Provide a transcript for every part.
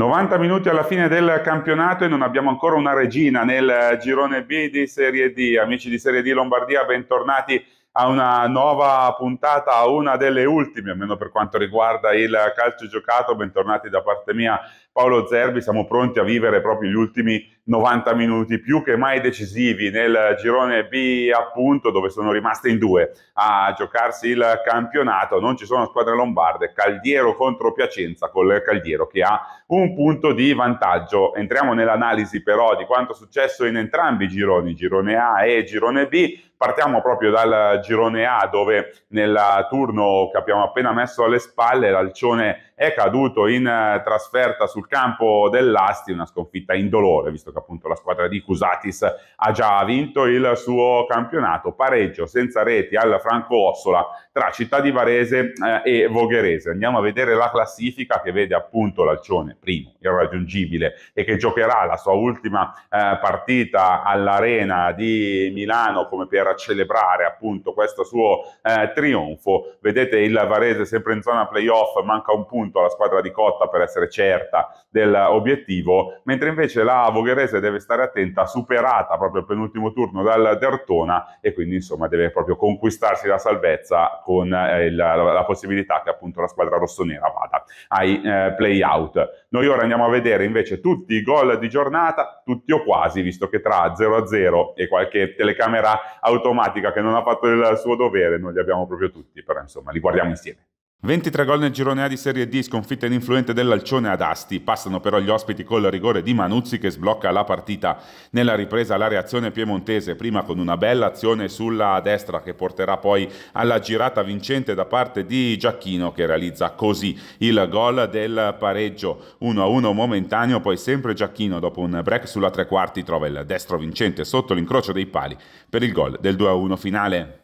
90 minuti alla fine del campionato e non abbiamo ancora una regina nel girone B di Serie D. Amici di Serie D Lombardia, bentornati a una nuova puntata, a una delle ultime, almeno per quanto riguarda il calcio giocato. Bentornati da parte mia Paolo Zerbi, siamo pronti a vivere proprio gli ultimi 90 minuti più che mai decisivi nel girone B appunto dove sono rimaste in due a giocarsi il campionato non ci sono squadre lombarde Caldiero contro Piacenza con il Caldiero che ha un punto di vantaggio entriamo nell'analisi però di quanto è successo in entrambi i gironi girone A e girone B partiamo proprio dal girone A dove nel turno che abbiamo appena messo alle spalle l'Alcione è caduto in eh, trasferta sul campo dell'Asti, una sconfitta indolore, visto che appunto la squadra di Cusatis ha già vinto il suo campionato, pareggio senza reti al Franco Ossola tra Città di Varese eh, e Vogherese. Andiamo a vedere la classifica che vede appunto l'Alcione primo, irraggiungibile, e che giocherà la sua ultima eh, partita all'Arena di Milano come per celebrare appunto questo suo trionfo. Vedete il Varese sempre in zona playoff, manca un punto punto alla squadra di Cotta per essere certa dell'obiettivo, mentre invece la Vogherese deve stare attenta, superata proprio il penultimo turno dal Dertona e quindi insomma deve proprio conquistarsi la salvezza con eh, la, la, possibilità che appunto la squadra rossonera vada ai eh, play-out. Noi ora andiamo a vedere invece tutti i gol di giornata, tutti o quasi, visto che tra 0-0 e qualche telecamera automatica che non ha fatto il suo dovere, non li abbiamo proprio tutti, però insomma li guardiamo insieme. 23 gol nel girone A di Serie D, sconfitta in influente dell'Alcione ad Asti. Passano però gli ospiti col rigore di Manuzzi che sblocca la partita. Nella ripresa la reazione piemontese, prima con una bella azione sulla destra che porterà poi alla girata vincente da parte di Giacchino che realizza così il gol del pareggio 1-1 momentaneo, poi sempre Giacchino dopo un break sulla tre quarti trova il destro vincente sotto l'incrocio dei pali per il gol del 2-1 finale.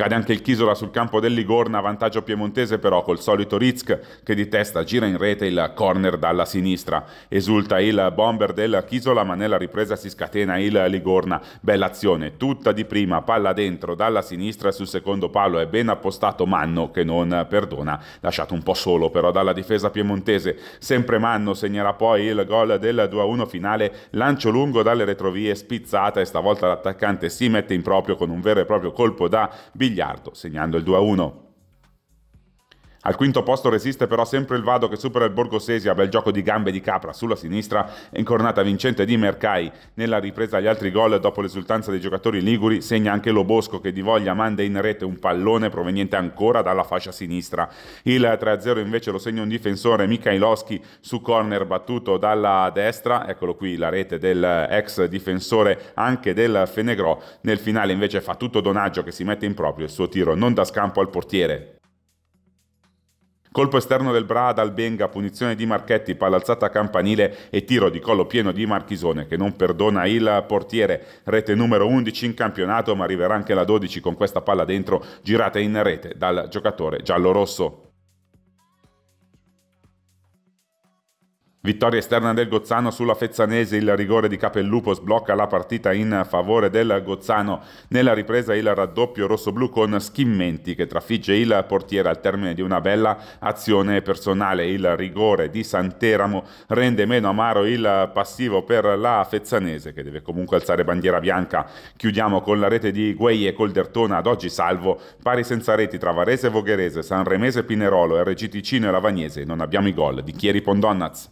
Cade anche il Chisola sul campo del Ligorna, vantaggio piemontese però col solito Rizk che di testa gira in rete il corner dalla sinistra. Esulta il bomber del Chisola ma nella ripresa si scatena il Ligorna. Bella azione, tutta di prima, palla dentro dalla sinistra sul secondo palo è ben appostato Manno che non perdona, lasciato un po' solo però dalla difesa piemontese. Sempre Manno segnerà poi il gol del 2-1 finale, lancio lungo dalle retrovie spizzata e stavolta l'attaccante si mette in proprio con un vero e proprio colpo da biglietto biliardo, segnando il 2-1. Al quinto posto resiste però sempre il Vado che supera il Borgosesi a bel gioco di gambe di Capra sulla sinistra e vincente di Mercai. Nella ripresa agli altri gol, dopo l'esultanza dei giocatori liguri, segna anche Lobosco che di voglia manda in rete un pallone proveniente ancora dalla fascia sinistra. Il 3-0 invece lo segna un difensore Mikhailowski su corner battuto dalla destra, eccolo qui la rete del ex difensore anche del Fenegro. Nel finale invece fa tutto Donaggio che si mette in proprio il suo tiro non da scampo al portiere. Colpo esterno del Brada al Benga, punizione di Marchetti, palla alzata a campanile e tiro di collo pieno di Marchisone che non perdona il portiere. Rete numero 11 in campionato, ma arriverà anche la 12 con questa palla dentro, girata in rete dal giocatore giallo-rosso. Vittoria esterna del Gozzano sulla Fezzanese, il rigore di Capellupo sblocca la partita in favore del Gozzano. Nella ripresa il raddoppio rossoblù con Schimmenti che trafigge il portiere al termine di una bella azione personale. Il rigore di Santeramo rende meno amaro il passivo per la Fezzanese che deve comunque alzare bandiera bianca. Chiudiamo con la rete di Guei e Coldertona ad oggi salvo, pari senza reti tra Varese e Vogherese, Sanremese Pinerolo, RG Ticino e Lavagnese. Non abbiamo i gol di Chieri Pondonnaz.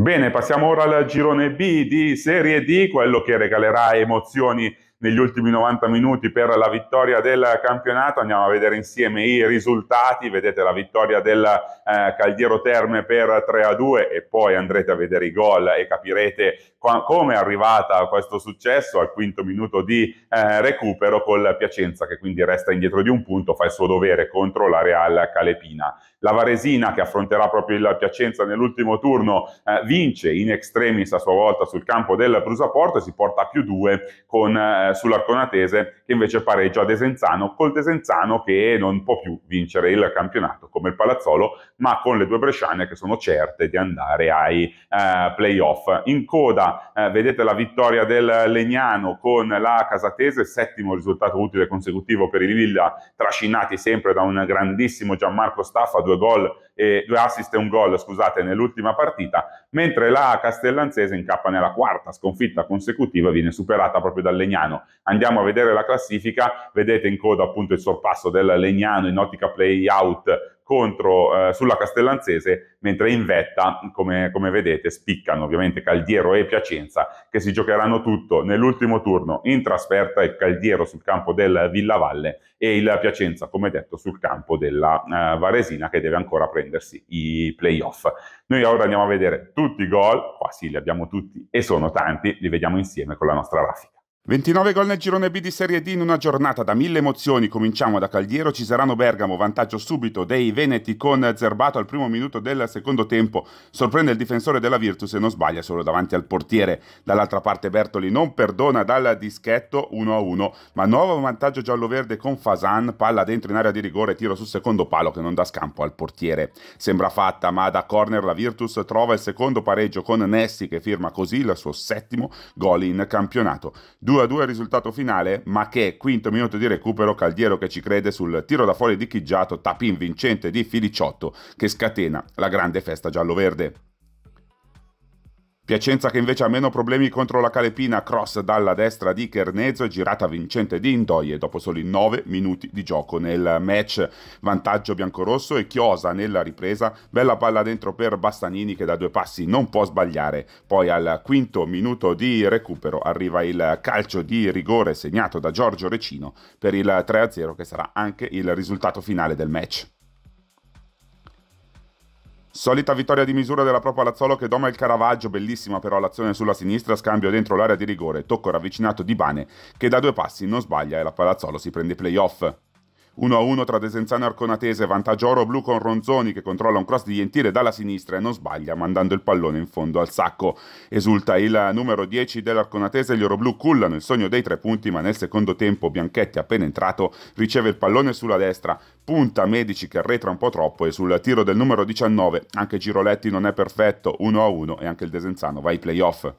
Bene, passiamo ora al girone B di Serie D, quello che regalerà emozioni negli ultimi 90 minuti per la vittoria del campionato. Andiamo a vedere insieme i risultati. Vedete la vittoria del eh, Caldiero Terme per 3 a 2 e poi andrete a vedere i gol e capirete com- come è arrivata questo successo al quinto minuto di eh, recupero col Piacenza che quindi resta indietro di un punto, fa il suo dovere contro la Real Calepina la Varesina che affronterà proprio il Piacenza nell'ultimo turno eh, vince in extremis a sua volta sul campo del Prusaporto e si porta a più due con, eh, sull'Arconatese che invece pareggia a Desenzano col Desenzano che non può più vincere il campionato come il Palazzolo ma con le due bresciane che sono certe di andare ai eh, playoff. In coda eh, vedete la vittoria del Legnano con la Casatese, settimo risultato utile consecutivo per il Lilla trascinati sempre da un grandissimo Gianmarco Staffa due gol e due assist e un gol, scusate, nell'ultima partita, mentre la Castellanzese incappa nella quarta sconfitta consecutiva, viene superata proprio dal Legnano. Andiamo a vedere la classifica, vedete in coda appunto il sorpasso del Legnano in ottica play out contro, eh, sulla Castellanzese, mentre in vetta, come, come, vedete, spiccano ovviamente Caldiero e Piacenza, che si giocheranno tutto nell'ultimo turno in trasferta, il Caldiero sul campo del Villavalle e il Piacenza, come detto, sul campo della eh, Varesina, che deve ancora prendersi i playoff. Noi ora andiamo a vedere tutti i gol, qua sì, li abbiamo tutti e sono tanti, li vediamo insieme con la nostra raffica. 29 gol nel girone B di Serie D in una giornata da mille emozioni. Cominciamo da Caldiero Ciserano Bergamo, vantaggio subito dei Veneti con Zerbato al primo minuto del secondo tempo. Sorprende il difensore della Virtus e non sbaglia solo davanti al portiere. Dall'altra parte Bertoli non perdona dal dischetto 1-1, ma nuovo vantaggio giallo-verde con Fasan, palla dentro in area di rigore, tiro sul secondo palo che non dà scampo al portiere. Sembra fatta, ma da corner la Virtus trova il secondo pareggio con Nessi che firma così il suo settimo gol in campionato. Due 2 a 2 risultato finale, ma che quinto minuto di recupero Caldiero che ci crede sul tiro da fuori di Chiggiato, tapin vincente di Filiciotto che scatena la grande festa giallo-verde. Piacenza che invece ha meno problemi contro la Calepina, cross dalla destra di Chernezzo e girata vincente di Indoie dopo soli 9 minuti di gioco nel match. Vantaggio biancorosso e Chiosa nella ripresa, bella palla dentro per Bastanini che da due passi non può sbagliare. Poi al quinto minuto di recupero arriva il calcio di rigore segnato da Giorgio Recino per il 3-0 che sarà anche il risultato finale del match. Solita vittoria di misura della Pro Palazzolo che doma il Caravaggio, bellissima però l'azione sulla sinistra, scambio dentro l'area di rigore, tocco ravvicinato di Bane che da due passi non sbaglia e la Palazzolo si prende playoff. 1-1 tra Desenzano e Arconatese, vantaggio oro-blu con Ronzoni che controlla un cross di Gentile dalla sinistra e non sbaglia mandando il pallone in fondo al sacco. Esulta il numero 10 dell'Arconatese, gli oro-blu cullano il sogno dei tre punti ma nel secondo tempo Bianchetti appena entrato riceve il pallone sulla destra, punta Medici che arretra un po' troppo e sul tiro del numero 19 anche Giroletti non è perfetto, 1-1 e anche il Desenzano va ai playoff.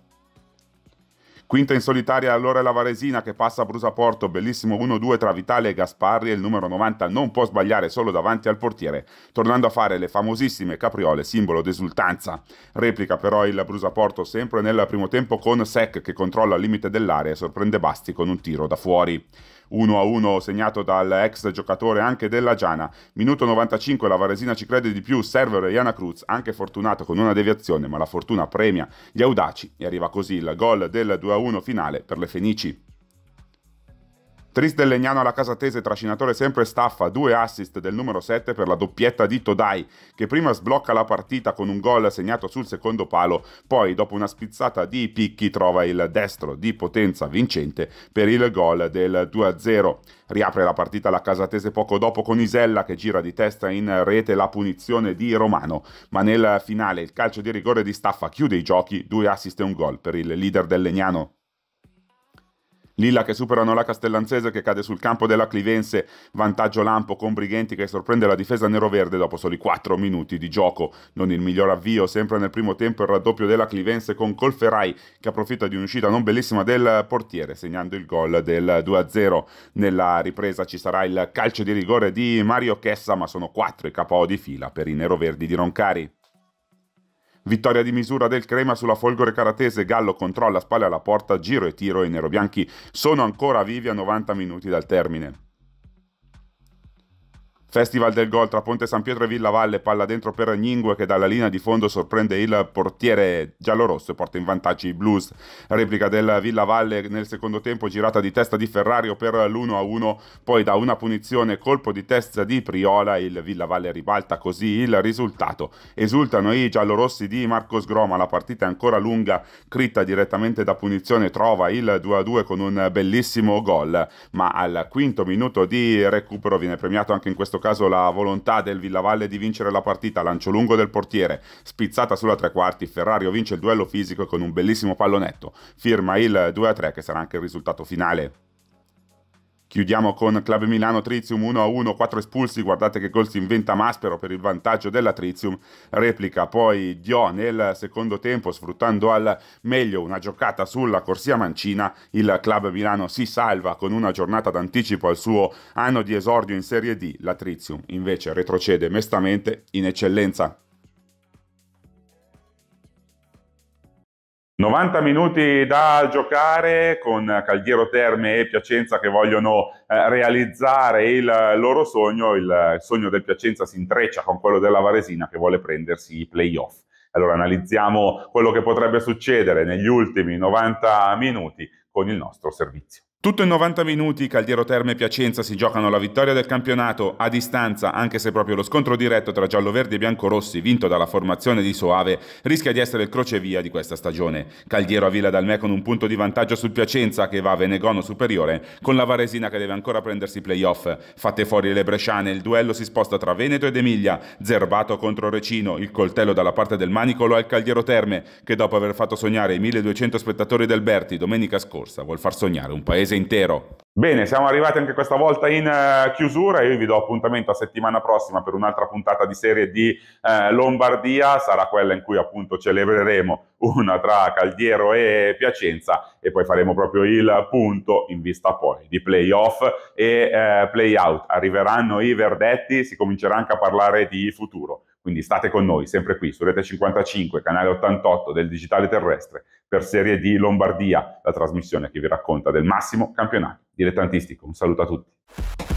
Quinta in solitaria allora è la Varesina che passa a Brusaporto, bellissimo 1-2 tra Vitale e Gasparri il numero 90 non può sbagliare solo davanti al portiere, tornando a fare le famosissime capriole, simbolo d'esultanza. Replica però il Brusaporto sempre nel primo tempo con Sec che controlla il limite dell'area e sorprende Basti con un tiro da fuori. 1-1 a segnato dal ex giocatore anche della Giana. Minuto 95 la Varesina ci crede di più, server Iana Cruz, anche fortunato con una deviazione, ma la fortuna premia gli audaci e arriva così il gol del 2-1 a finale per le Fenici. Triste Legnano alla casa tese, trascinatore sempre staffa, due assist del numero 7 per la doppietta di Todai, che prima sblocca la partita con un gol segnato sul secondo palo, poi dopo una spizzata di picchi trova il destro di potenza vincente per il gol del 2-0. Riapre la partita la Casatese poco dopo con Isella che gira di testa in rete la punizione di Romano, ma nel finale il calcio di rigore di Staffa chiude i giochi, due assist e un gol per il leader del Legnano. Lilla che superano la Castellanzese che cade sul campo della Clivense, vantaggio lampo con Brighenti che sorprende la difesa neroverde dopo soli 4 minuti di gioco. Non il miglior avvio, sempre nel primo tempo il raddoppio della Clivense con Colferai che approfitta di un'uscita non bellissima del portiere segnando il gol del 2-0. Nella ripresa ci sarà il calcio di rigore di Mario Chessa ma sono 4 i KO di fila per i neroverdi di Roncari. Vittoria di misura del Crema sulla Folgore Caratese, Gallo controlla spalle alla porta, giro e tiro e i nerobianchi sono ancora vivi a 90 minuti dal termine. Festival del gol tra Ponte San Pietro e Villa Valle, palla dentro per Ningue che dalla linea di fondo sorprende il portiere giallorosso e porta in vantaggio i Blues. Replica del Villa Valle nel secondo tempo girata di testa di Ferrario per l'1-1, poi da una punizione colpo di testa di Priola il Villa Valle ribalta così il risultato. Esultano i giallorossi di Marcos Groma, la partita è ancora lunga, Critta direttamente da punizione trova il 2-2 con un bellissimo gol, ma al quinto minuto di recupero viene premiato anche in questo caso la volontà del Villavalle di vincere la partita, lancio lungo del portiere, spizzata sulla tre quarti, Ferrario vince il duello fisico con un bellissimo pallonetto, firma il 2-3 che sarà anche il risultato finale. Chiudiamo con Club Milano Trizium 1-1, 4 espulsi, guardate che gol si inventa Maspero per il vantaggio della Trizium, replica poi Dio nel secondo tempo sfruttando al meglio una giocata sulla corsia mancina, il Club Milano si salva con una giornata d'anticipo al suo anno di esordio in Serie D, la Trizium invece retrocede mestamente in eccellenza. 90 minuti da giocare con Caldiero Terme e Piacenza che vogliono eh, realizzare il loro sogno, il, il sogno del Piacenza si intreccia con quello della Varesina che vuole prendersi i playoff. Allora analizziamo quello che potrebbe succedere negli ultimi 90 minuti con il nostro servizio. Tutto in 90 minuti Caldiero Terme e Piacenza si giocano la vittoria del campionato a distanza, anche se proprio lo scontro diretto tra giallo gialloverdi e biancorossi, vinto dalla formazione di Soave, rischia di essere il crocevia di questa stagione. Caldiero a Villa Dalme con un punto di vantaggio sul Piacenza che va a Venegono superiore, con la Varesina che deve ancora prendersi playoff. Fatte fuori le bresciane, il duello si sposta tra Veneto ed Emilia, Zerbato contro Recino, il coltello dalla parte del manicolo al Caldiero Terme, che dopo aver fatto sognare i 1200 spettatori del Berti domenica scorsa vuol far sognare un paese mese intero. Bene, siamo arrivati anche questa volta in eh, chiusura. Io vi do appuntamento a settimana prossima per un'altra puntata di serie di uh, Lombardia. Sarà quella in cui appunto celebreremo una tra Caldiero e Piacenza e poi faremo proprio il punto in vista poi di playoff e uh, playout. Arriveranno i verdetti, si comincerà anche a parlare di futuro. Quindi state con noi, sempre qui, su Rete 55, canale 88 del Digitale Terrestre, per Serie D Lombardia, la trasmissione che vi racconta del massimo campionato dilettantistico. Un saluto a tutti.